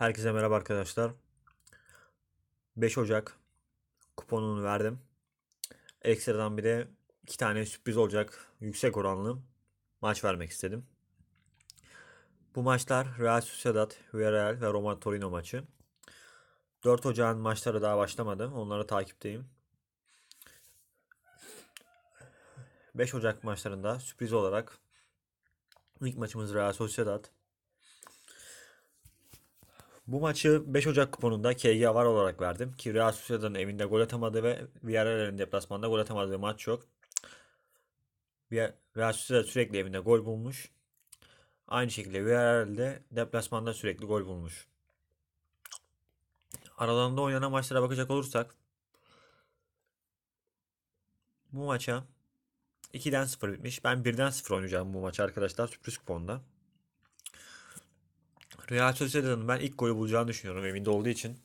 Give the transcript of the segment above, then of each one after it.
Herkese merhaba arkadaşlar. 5 Ocak kuponunu verdim. Ekstradan bir de 2 tane sürpriz olacak yüksek oranlı maç vermek istedim. Bu maçlar Real Sociedad, Villarreal ve Roma Torino maçı. 4 Ocak'ın maçları daha başlamadı. Onları takipteyim. 5 Ocak maçlarında sürpriz olarak ilk maçımız Real Sociedad. Bu maçı 5 Ocak kuponunda KG var olarak verdim ki Real Sociedad'ın evinde gol atamadığı ve Villarreal'in deplasmanda gol atamadığı maç yok. Real Sociedad sürekli evinde gol bulmuş. Aynı şekilde Villarreal'de deplasmanda sürekli gol bulmuş. Aralarında oynanan maçlara bakacak olursak bu maça 2'den 0 bitmiş. Ben 1'den 0 oynayacağım bu maçı arkadaşlar sürpriz kuponda. Real Sociedad'ın ben ilk golü bulacağını düşünüyorum evinde olduğu için.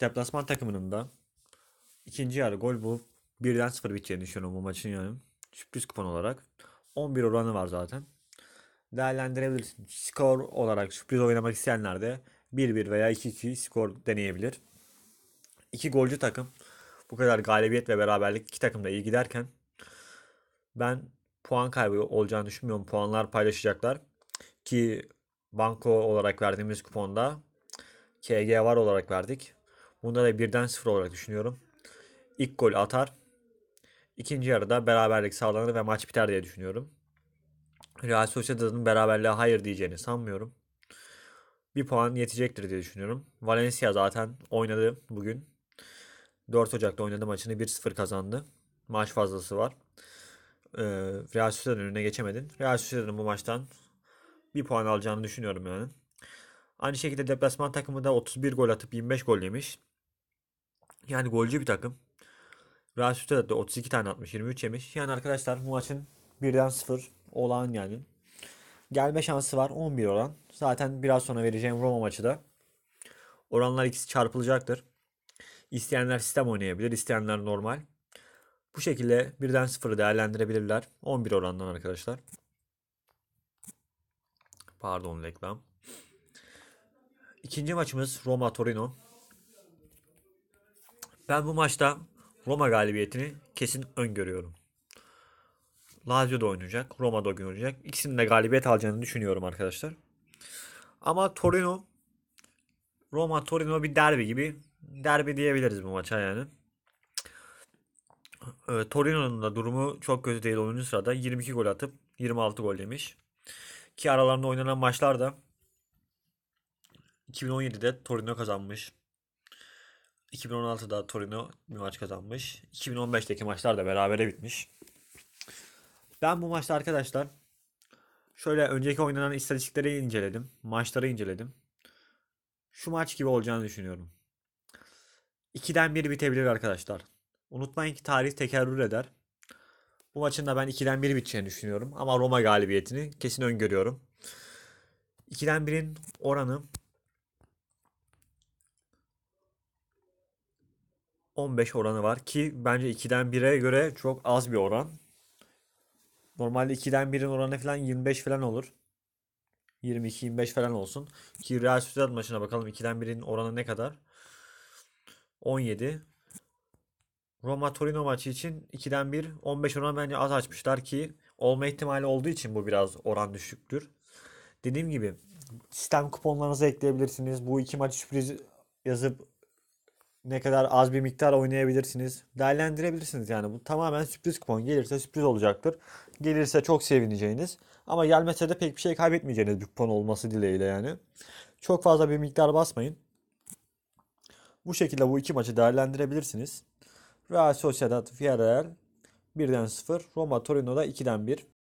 Deplasman takımının da ikinci yarı gol bulup birden sıfır biteceğini düşünüyorum bu maçın yani. Sürpriz kupon olarak. 11 oranı var zaten. Değerlendirebilirsin. Skor olarak sürpriz oynamak isteyenler de 1-1 veya 2-2 skor deneyebilir. İki golcü takım bu kadar galibiyet ve beraberlik iki takım da iyi giderken ben puan kaybı olacağını düşünmüyorum. Puanlar paylaşacaklar ki banko olarak verdiğimiz kuponda KG var olarak verdik. Bunda da birden sıfır olarak düşünüyorum. İlk gol atar. İkinci yarıda beraberlik sağlanır ve maç biter diye düşünüyorum. Real Sociedad'ın beraberliğe hayır diyeceğini sanmıyorum. Bir puan yetecektir diye düşünüyorum. Valencia zaten oynadı bugün. 4 Ocak'ta oynadı maçını 1-0 kazandı. Maç fazlası var. Ee, Real Sociedad'ın önüne geçemedin. Real Sociedad'ın bu maçtan bir puan alacağını düşünüyorum yani. Aynı şekilde deplasman takımı da 31 gol atıp 25 gol yemiş. Yani golcü bir takım. Real Sociedad da 32 tane atmış, 23 yemiş. Yani arkadaşlar bu maçın birden 0 olağan yani. Gelme şansı var 11 oran. Zaten biraz sonra vereceğim Roma maçı da. Oranlar ikisi çarpılacaktır. İsteyenler sistem oynayabilir, isteyenler normal. Bu şekilde birden sıfırı değerlendirebilirler. 11 orandan arkadaşlar. Pardon reklam. İkinci maçımız Roma Torino. Ben bu maçta Roma galibiyetini kesin öngörüyorum. Lazio da oynayacak, Roma da oynayacak. İkisinin de galibiyet alacağını düşünüyorum arkadaşlar. Ama Torino Roma Torino bir derbi gibi derbi diyebiliriz bu maça yani. Ee, Torino'nun da durumu çok kötü değil 10. sırada. 22 gol atıp 26 gol demiş. Ki aralarında oynanan maçlar da 2017'de Torino kazanmış. 2016'da Torino bir maç kazanmış. 2015'teki maçlar da berabere bitmiş. Ben bu maçta arkadaşlar şöyle önceki oynanan istatistikleri inceledim. Maçları inceledim. Şu maç gibi olacağını düşünüyorum. 2'den 1 bitebilir arkadaşlar. Unutmayın ki tarih tekerrür eder. Bu maçın da ben 2'den 1 biteceğini düşünüyorum. Ama Roma galibiyetini kesin öngörüyorum. 2'den 1'in oranı 15 oranı var ki bence 2'den 1'e göre çok az bir oran. Normalde 2'den 1'in oranı falan 25 falan olur. 22-25 falan olsun. Ki Real Sociedad maçına bakalım 2'den 1'in oranı ne kadar? 17 Roma Torino maçı için 2'den 1 15 oran bence az açmışlar ki olma ihtimali olduğu için bu biraz oran düşüktür. Dediğim gibi sistem kuponlarınızı ekleyebilirsiniz. Bu iki maçı sürpriz yazıp ne kadar az bir miktar oynayabilirsiniz. Değerlendirebilirsiniz yani. Bu tamamen sürpriz kupon. Gelirse sürpriz olacaktır. Gelirse çok sevineceğiniz. Ama gelmese de pek bir şey kaybetmeyeceğiniz bir kupon olması dileğiyle yani. Çok fazla bir miktar basmayın. Bu şekilde bu iki maçı değerlendirebilirsiniz. Real Sociedad Villarreal 1'den 0. Roma Torino'da 2'den 1.